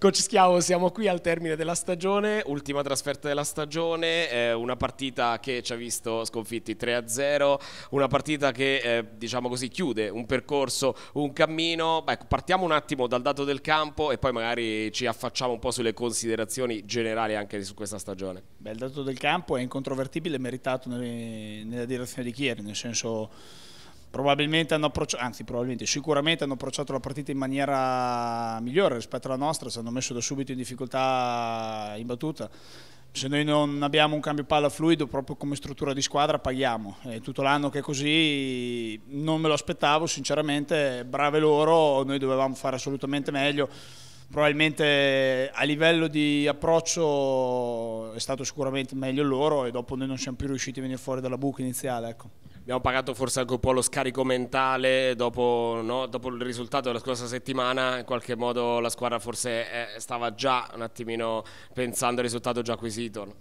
Coach Schiavo, siamo qui al termine della stagione, ultima trasferta della stagione, eh, una partita che ci ha visto sconfitti 3-0, una partita che eh, diciamo così chiude un percorso, un cammino. Beh, ecco, partiamo un attimo dal dato del campo e poi magari ci affacciamo un po' sulle considerazioni generali anche su questa stagione. Beh, il dato del campo è incontrovertibile e meritato nella direzione di Chieri, nel senso probabilmente hanno approcciato, anzi probabilmente sicuramente hanno approcciato la partita in maniera migliore rispetto alla nostra, si hanno messo da subito in difficoltà in battuta. Se noi non abbiamo un cambio palla fluido proprio come struttura di squadra paghiamo, è tutto l'anno che è così non me lo aspettavo sinceramente, brave loro, noi dovevamo fare assolutamente meglio probabilmente a livello di approccio è stato sicuramente meglio loro e dopo noi non siamo più riusciti a venire fuori dalla buca iniziale. Ecco abbiamo pagato forse anche un po' lo scarico mentale dopo, no? dopo il risultato della scorsa settimana, in qualche modo la squadra forse eh, stava già un attimino pensando al risultato già acquisito.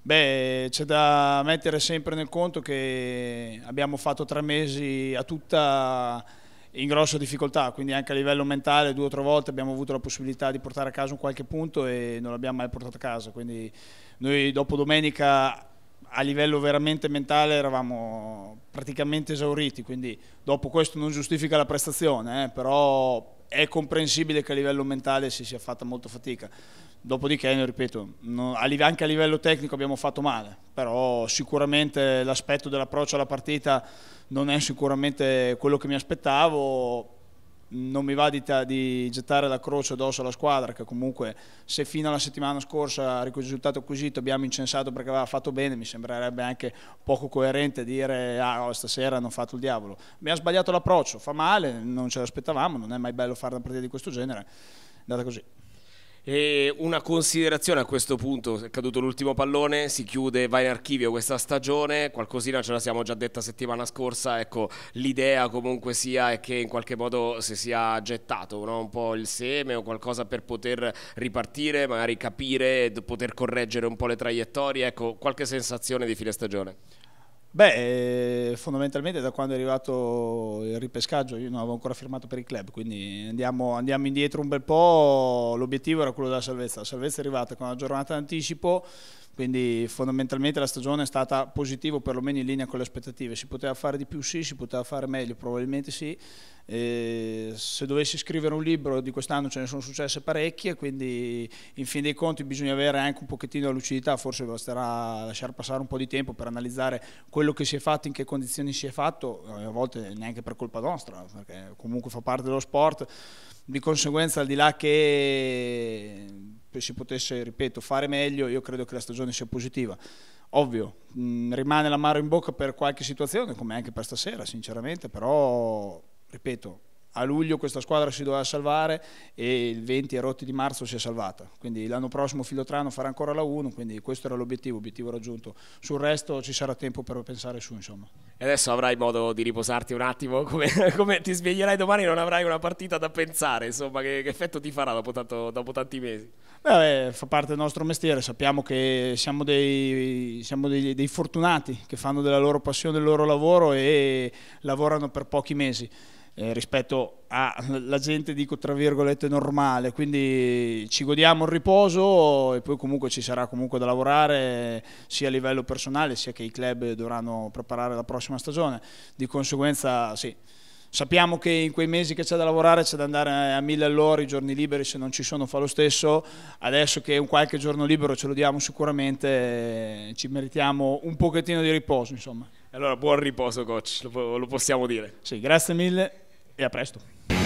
Beh, c'è da mettere sempre nel conto che abbiamo fatto tre mesi a tutta in grossa difficoltà, quindi anche a livello mentale due o tre volte abbiamo avuto la possibilità di portare a casa un qualche punto e non l'abbiamo mai portato a casa, quindi noi dopo domenica a livello veramente mentale eravamo praticamente esauriti, quindi dopo questo non giustifica la prestazione, eh, però è comprensibile che a livello mentale si sia fatta molto fatica. Dopodiché, ripeto, anche a livello tecnico abbiamo fatto male, però sicuramente l'aspetto dell'approccio alla partita non è sicuramente quello che mi aspettavo, non mi va di, di, gettare la croce addosso alla squadra che comunque se fino alla settimana scorsa il risultato acquisito abbiamo incensato perché aveva fatto bene mi sembrerebbe anche poco coerente dire ah oh, stasera hanno fatto il diavolo abbiamo sbagliato l'approccio, fa male, non ce l'aspettavamo non è mai bello fare una partita di questo genere è andata così e una considerazione a questo punto, è caduto l'ultimo pallone, si chiude, va in archivio questa stagione, qualcosina ce la siamo già detta settimana scorsa, ecco l'idea comunque sia è che in qualche modo si sia gettato no? un po' il seme o qualcosa per poter ripartire, magari capire, poter correggere un po' le traiettorie, ecco qualche sensazione di fine stagione. Beh, eh, fondamentalmente da quando è arrivato il ripescaggio io non avevo ancora firmato per il club, quindi andiamo, andiamo indietro un bel po', l'obiettivo era quello della salvezza, la salvezza è arrivata con una giornata d'anticipo, quindi fondamentalmente la stagione è stata positiva perlomeno in linea con le aspettative, si poteva fare di più sì, si poteva fare meglio probabilmente sì, e se dovessi scrivere un libro di quest'anno ce ne sono successe parecchie, quindi in fin dei conti bisogna avere anche un pochettino di lucidità, forse basterà lasciare passare un po' di tempo per analizzare quello che si è fatto, in che condizioni si è fatto, eh, a volte neanche per colpa nostra, perché comunque fa parte dello sport, di conseguenza al di là che si potesse, ripeto, fare meglio, io credo che la stagione sia positiva. Ovvio, mh, rimane l'amaro in bocca per qualche situazione, come anche per stasera, sinceramente, però, ripeto, a luglio questa squadra si doveva salvare e il 20 e rotti di marzo si è salvata. Quindi l'anno prossimo Filotrano farà ancora la 1, quindi questo era l'obiettivo, obiettivo raggiunto. Sul resto ci sarà tempo per pensare su, insomma. E adesso avrai modo di riposarti un attimo, come, come ti sveglierai domani non avrai una partita da pensare, insomma, che, che effetto ti farà dopo, tanto, dopo tanti mesi? Beh, fa parte del nostro mestiere, sappiamo che siamo, dei, siamo dei, dei fortunati che fanno della loro passione il loro lavoro e lavorano per pochi mesi eh, rispetto alla gente, dico tra virgolette, normale. Quindi ci godiamo il riposo e poi comunque ci sarà comunque da lavorare sia a livello personale sia che i club dovranno preparare la prossima stagione. Di conseguenza sì. Sappiamo che in quei mesi che c'è da lavorare c'è da andare a mille all'ora, i giorni liberi se non ci sono fa lo stesso, adesso che un qualche giorno libero ce lo diamo sicuramente ci meritiamo un pochettino di riposo insomma. Allora buon riposo coach, lo, lo possiamo dire. Sì, grazie mille e a presto.